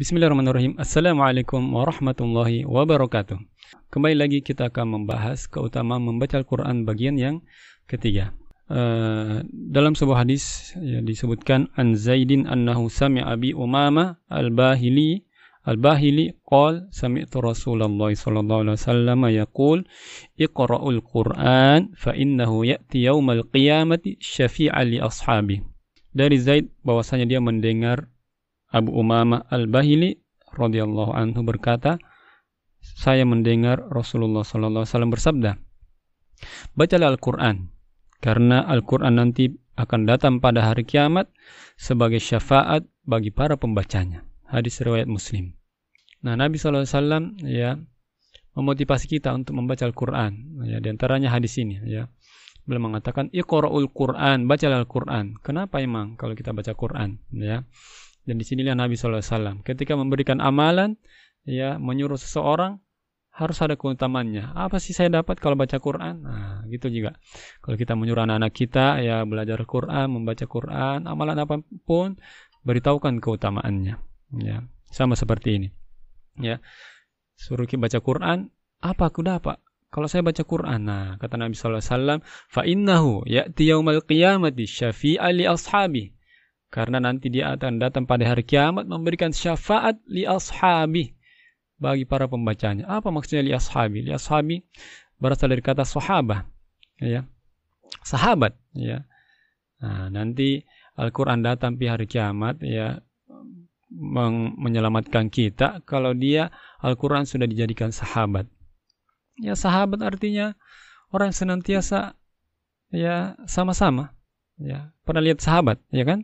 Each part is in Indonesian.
Bismillahirrahmanirrahim. Assalamualaikum warahmatullahi wabarakatuh. Kembali lagi kita akan membahas keutamaan membaca Al-Quran bagian yang ketiga. Uh, dalam sebuah hadis ya, disebutkan an Zaidin annahu sami'a Abi Umama al-Bahili al-Bahili qol sami'tu Rasulullah sallallahu alaihi wasallam yaqul iqra'ul Qur'an fa innahu ya'ti yaumal qiyamati syafi'a li ashabi. Dari Zaid bahwasanya dia mendengar Abu Umama Al-Bahili radhiyallahu anhu berkata, saya mendengar Rasulullah sallallahu alaihi wasallam bersabda, "Bacalah Al-Qur'an karena Al-Qur'an nanti akan datang pada hari kiamat sebagai syafaat bagi para pembacanya." Hadis riwayat Muslim. Nah, Nabi sallallahu alaihi wasallam ya memotivasi kita untuk membaca Al-Qur'an. Ya, di antaranya hadis ini ya. Beliau mengatakan, "Iqra'ul Qur'an, bacalah Al-Qur'an." Kenapa emang kalau kita baca Qur'an, ya? Dan di sinilah Nabi SAW. Ketika memberikan amalan, ya menyuruh seseorang, harus ada keutamannya. Apa sih saya dapat kalau baca Quran? Nah, gitu juga. Kalau kita menyuruh anak-anak kita ya belajar Quran, membaca Quran, amalan apapun, beritahukan keutamaannya. Ya, sama seperti ini. Ya. Suruh kita baca Quran, apa aku dapat? Kalau saya baca Quran, nah kata Nabi sallallahu alaihi wasallam, fa innahu ya'ti yaumal qiyamati syafi'a li ashabi. Karena nanti dia akan datang pada hari kiamat memberikan syafaat li ashabi bagi para pembacanya. Apa maksudnya li ashabi? Li ashabi berasal dari kata sahabah, ya. Sahabat, ya. Nah, nanti Al-Qur'an datang di hari kiamat ya menyelamatkan kita kalau dia Al-Qur'an sudah dijadikan sahabat. Ya sahabat artinya orang senantiasa ya sama-sama ya pernah lihat sahabat ya kan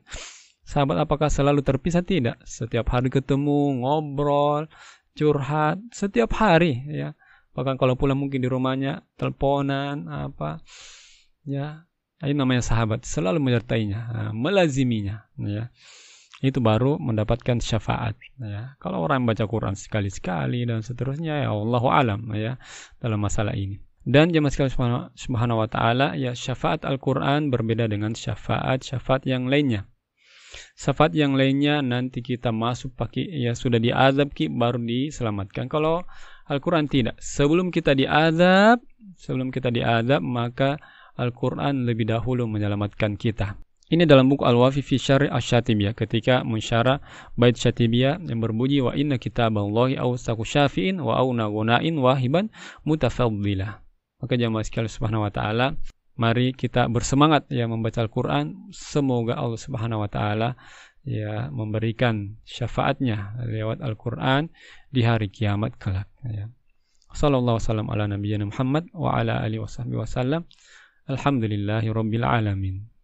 sahabat apakah selalu terpisah tidak setiap hari ketemu ngobrol curhat setiap hari ya bahkan kalau pulang mungkin di rumahnya teleponan apa ya ini namanya sahabat selalu menyertainya melaziminya ya itu baru mendapatkan syafaat ya kalau orang baca Quran sekali-sekali dan seterusnya ya Allahu alam ya dalam masalah ini dan jemaah sekalian subhanahu wa ta'ala, ya syafaat Al-Quran berbeda dengan syafaat-syafaat yang lainnya. Syafaat yang lainnya nanti kita masuk pakai, ya sudah diazab ki, baru diselamatkan. Kalau Al-Quran tidak. Sebelum kita diazab, sebelum kita diazab, maka Al-Quran lebih dahulu menyelamatkan kita. Ini dalam buku Al-Wafi fi Syari asy syatibiyah ketika mensyara bait Syatibiyah yang berbunyi wa inna kitaballahi awsaqu syafi'in wa auna gunain wahiban mutafaddilah. Maka jamaah sekalian subhanahu wa ta'ala, mari kita bersemangat ya membaca Al-Quran. Semoga Allah subhanahu wa ta'ala ya memberikan syafaatnya lewat Al-Quran di hari kiamat kelak. Ya. Sallallahu wasallam ala nabiyina Muhammad wa ala alihi wasallam. Alhamdulillahi alamin.